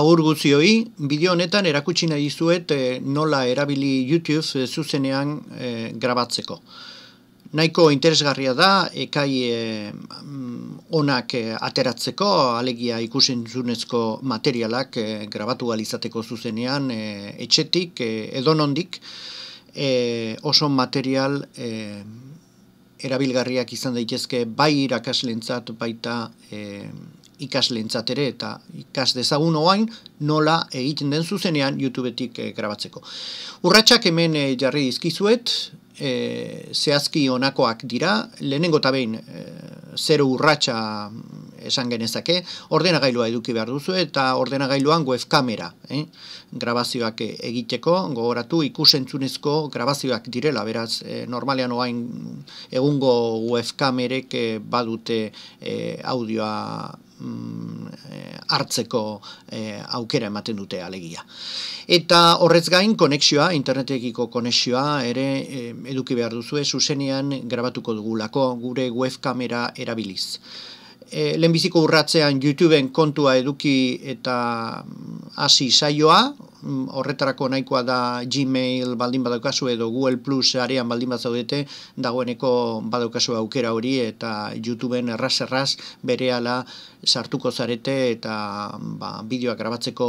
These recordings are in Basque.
Agur guzioi, bideo honetan erakutsi nahi zuet e, eh, nola erabili YouTube eh, zuzenean eh, grabatzeko. Naiko interesgarria da, ekai e, mm, onak ateratzeko, alegia ikusen zunezko materialak e, grabatu alizateko zuzenean, e, etxetik, e, nondik oso material erabilgarriak izan daitezke bai irakaslentzat baita ikas ere eta ikas dezagun oain nola egiten den zuzenean YouTubetik e, grabatzeko. Urratsak hemen eh, jarri dizkizuet, eh, zehazki honakoak dira, lehenengo eta behin e, zero urratsa mm, esan genezake, ordenagailua eduki behar duzu eta ordenagailuan web eh? grabazioak egiteko, gogoratu ikusentzunezko grabazioak direla, beraz, e, normalean oain egungo web kamerek badute audioa Mm, eh, hartzeko eh, aukera ematen dute alegia. Eta horrez gain, konexioa, internetekiko konexioa, ere eh, eduki behar duzu, zuzenean grabatuko dugulako gure webkamera erabiliz e, lehenbiziko urratzean YouTubeen kontua eduki eta mm, hasi saioa, mm, horretarako nahikoa da Gmail baldin badaukazu edo Google Plus arean baldin zaudete, dagoeneko badaukazu aukera hori eta YouTubeen erraz-erraz berehala sartuko zarete eta mm, ba, bideoak grabatzeko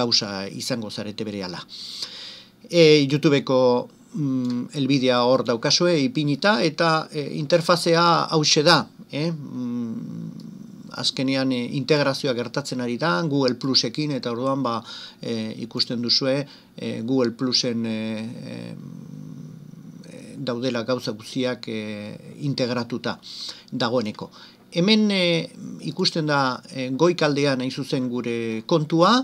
gauza izango zarete berehala. E, YouTubeko mm, elbidea hor daukazue, ipinita, eta e, interfazea hause da, e, mm, azkenean e, integrazioa gertatzen ari da, Google Plusekin, eta orduan ba, e, ikusten duzue, e, Google Plusen e, daudela gauza guziak integratuta dagoeneko. Hemen ikusten da e, goikaldean aizuzen gure kontua,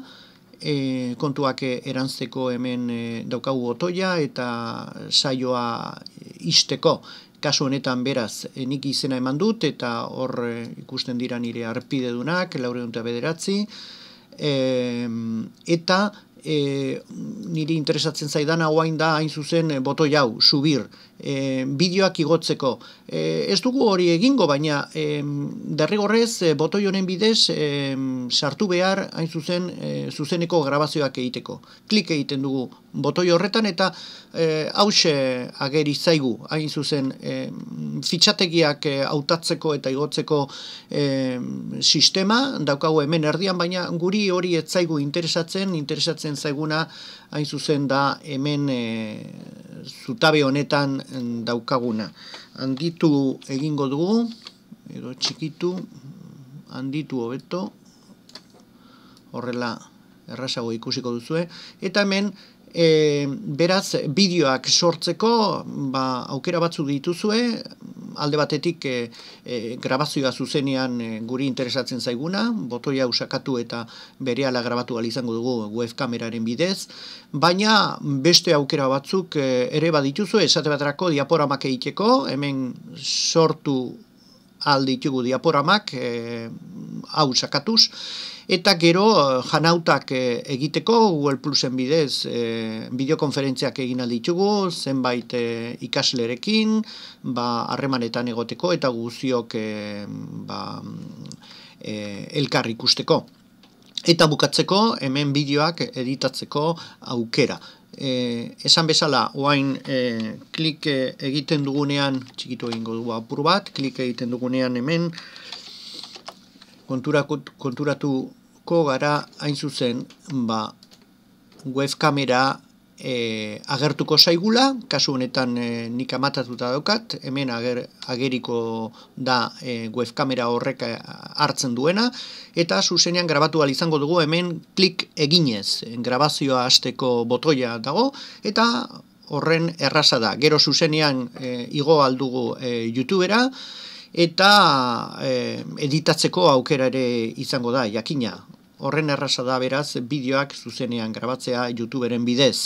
e, kontuak erantzeko hemen eh, daukagu otoia eta saioa eh, isteko kasu honetan beraz nik izena eman dut eta hor ikusten dira nire arpidedunak, laure dut bederatzi, eta e, niri interesatzen zaidana hauain da hain zuzen e, boto jau, subir, e, bideoak igotzeko. E, ez dugu hori egingo, baina e, derrigorrez e, boto bidez e, sartu behar hain zuzen e, zuzeneko grabazioak egiteko. Klik egiten dugu botoi horretan eta e, eh, hause ageri zaigu hain zuzen eh, fitxategiak eh, hautatzeko eta igotzeko sistema daukagu hemen erdian baina guri hori ez zaigu interesatzen interesatzen zaiguna hain zuzen da hemen zutabe honetan mm, daukaguna handitu egingo dugu edo txikitu handitu hobeto horrela errazago ikusiko duzue eta hemen e, beraz bideoak sortzeko ba, aukera batzu dituzue, alde batetik e, e grabazioa zuzenean e, guri interesatzen zaiguna, botoia usakatu eta bere ala grabatu izango dugu web kameraren bidez, baina beste aukera batzuk e, ere bat dituzue, esate bat diaporamak egiteko, hemen sortu, alditugu diaporamak, e, hau sakatuz, eta gero eh, janautak eh, egiteko Google Plusen bidez eh, bideokonferentziak egin alditugu, zenbait e, ikaslerekin, ba, harremanetan egoteko, eta guziok e, ba, elkar ikusteko. Eta bukatzeko, hemen bideoak editatzeko aukera. E, esan bezala, oain klik egiten dugunean, txikitu egingo dugu apur bat, klik egiten dugunean hemen, konturatuko gara hain zuzen ba, webkamera e, eh, agertuko zaigula, kasu honetan e, nik amatatuta daukat, hemen ageriko da e, eh, webkamera horrek hartzen duena, eta zuzenean grabatu izango dugu hemen klik eginez, grabazioa hasteko botoia dago, eta horren erraza da. Gero zuzenean igo aldugu e, YouTubera, Eta editatzeko aukera ere izango da, jakina, horren errazada beraz, bideoak zuzenean grabatzea youtuberen bidez.